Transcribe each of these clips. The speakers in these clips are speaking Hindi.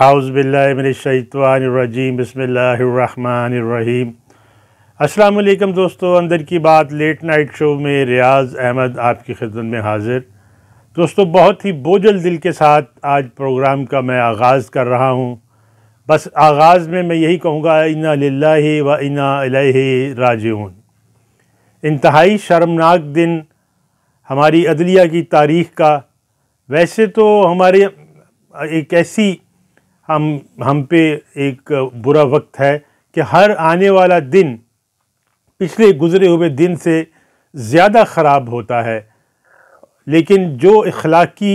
हाउज़बिल्लिनशैतवानरजीम बसमीम अस्सलाम दोस्तों अंदर की बात लेट नाइट शो में रियाज़ अहमद आपकी खिदमत में हाज़िर दोस्तों बहुत ही बोझल दिल के साथ आज प्रोग्राम का मैं आगाज़ कर रहा हूँ बस आगाज़ में मैं यही कहूँगा इना ला व इना राजून इंतहाई शर्मनाक दिन हमारी अदलिया की तारीख़ का वैसे तो हमारे एक ऐसी हम हम पे एक बुरा वक्त है कि हर आने वाला दिन पिछले गुज़रे हुए दिन से ज़्यादा ख़राब होता है लेकिन जो अखलाकी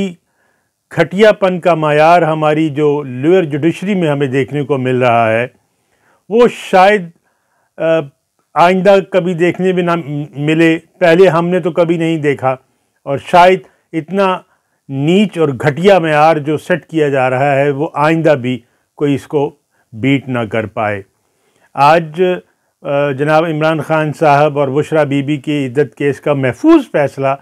खटियापन का मैार हमारी जो लोअर जुडिशरी में हमें देखने को मिल रहा है वो शायद आइंदा कभी देखने भी ना मिले पहले हमने तो कभी नहीं देखा और शायद इतना नीच और घटिया मैार जो सेट किया जा रहा है वो आइंदा भी कोई इसको बीट ना कर पाए आज जनाब इमरान ख़ान साहब और बुशरा बीबी की इद्दत केस का महफूज फैसला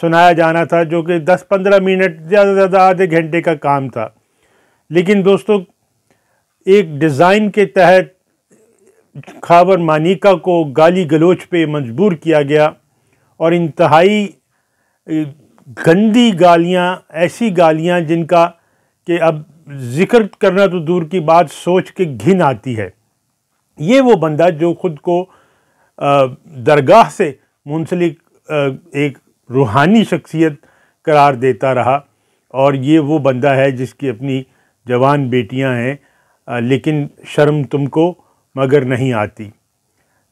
सुनाया जाना था जो कि 10-15 मिनट ज़्यादा से ज़्यादा आधे घंटे का काम था लेकिन दोस्तों एक डिज़ाइन के तहत खावर मानिका को गाली गलोच पे मजबूर किया गया और इंतहाई गंदी गालियाँ ऐसी गालियाँ जिनका कि अब ज़िक्र करना तो दूर की बात सोच के घिन आती है ये वो बंदा जो ख़ुद को दरगाह से मुंसलिक एक रूहानी शख्सियत करार देता रहा और ये वो बंदा है जिसकी अपनी जवान बेटियां हैं लेकिन शर्म तुमको मगर नहीं आती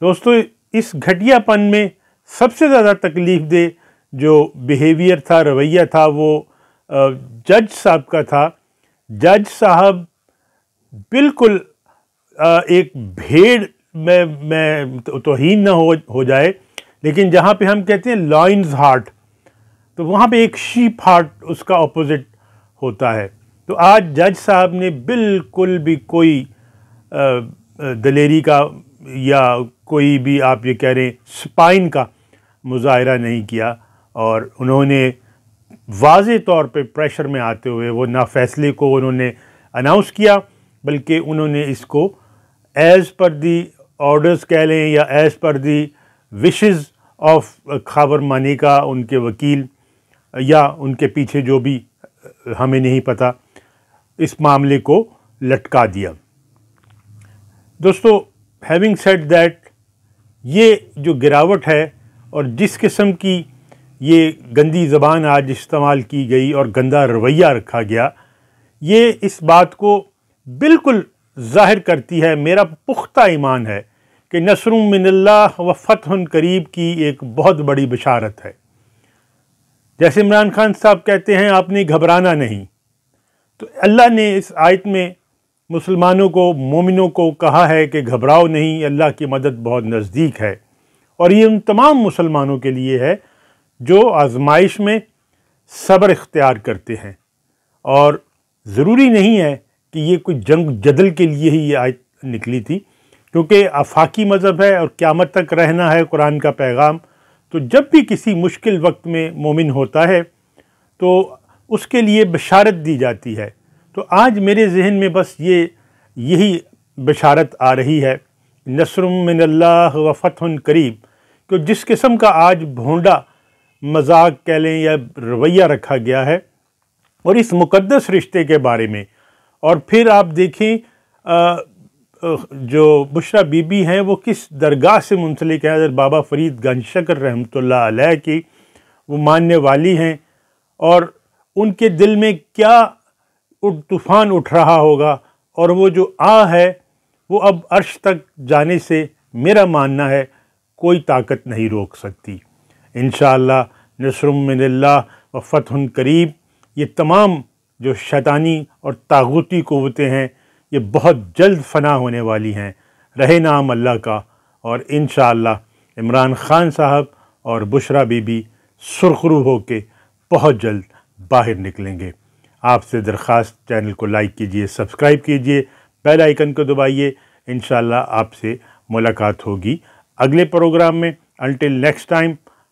दोस्तों इस घटियापन में सबसे ज़्यादा तकलीफ़ दे जो बिहेवियर था रवैया था वो जज साहब का था जज साहब बिल्कुल एक भेड़ में मैं तोहन तो ना हो हो जाए लेकिन जहाँ पे हम कहते हैं लॉइन्स हार्ट तो वहाँ पे एक शीप हार्ट उसका ऑपोजिट होता है तो आज जज साहब ने बिल्कुल भी कोई दलेरी का या कोई भी आप ये कह रहे हैं स्पाइन का मुजाहरा नहीं किया और उन्होंने वाज तौर पे प्रेशर में आते हुए वो ना फैसले को उन्होंने अनाउंस किया बल्कि उन्होंने इसको एज़ पर दी ऑर्डर्स कह लें या as per the wishes of खाबर मानी का उनके वकील या उनके पीछे जो भी हमें नहीं पता इस मामले को लटका दिया दोस्तों हैविंग सेड दैट ये जो गिरावट है और जिस किस्म की ये गंदी ज़बान आज इस्तेमाल की गई और गंदा रवैया रखा गया ये इस बात को बिल्कुल ज़ाहिर करती है मेरा पुख्ता ईमान है कि नसर मिनल्ला व फ़तहन करीब की एक बहुत बड़ी बशारत है जैसे इमरान खान साहब कहते हैं आपने घबराना नहीं तो अल्लाह ने इस आयत में मुसलमानों को मोमिनों को कहा है कि घबराओ नहीं अल्लाह की मदद बहुत नज़दीक है और ये उन तमाम मुसलमानों के लिए है जो आजमाइश में सब्र इख्तियार करते हैं और ज़रूरी नहीं है कि ये कोई जंग जदल के लिए ही ये आयत निकली थी क्योंकि आफाकी मज़हब है और क़्यामत तक रहना है कुरान का पैगाम तो जब भी किसी मुश्किल वक्त में मोमिन होता है तो उसके लिए बशारत दी जाती है तो आज मेरे जहन में बस ये यही बशारत आ रही है नसरमिन व फ़तहन करीब कि जिस किस्म का आज भोंडा मजाक कह लें या रवैया रखा गया है और इस मुकद्दस रिश्ते के बारे में और फिर आप देखें आ, जो बुशरा बीबी हैं वो किस दरगाह से मुंसलिक हैं अगर बाबा फरीद गंजशकर शकर रहमत ला की वो मानने वाली हैं और उनके दिल में क्या तूफ़ान उठ रहा होगा और वो जो आ है वो अब अर्श तक जाने से मेरा मानना है कोई ताकत नहीं रोक सकती इन नसर व फ़तहन करीब ये तमाम जो शैतानी और तागुती क़वतें हैं ये बहुत जल्द फना होने वाली हैं रहे नाम अल्लाह का और इन इमरान ख़ान साहब और बुशरा बीबी सुरखरू होकर बहुत जल्द बाहर निकलेंगे आपसे दरख्वास्त चैनल को लाइक कीजिए सब्सक्राइब कीजिए बेल आइकन को दबाइए इन आपसे मुलाकात होगी अगले प्रोग्राम में अनटिल नेक्स्ट टाइम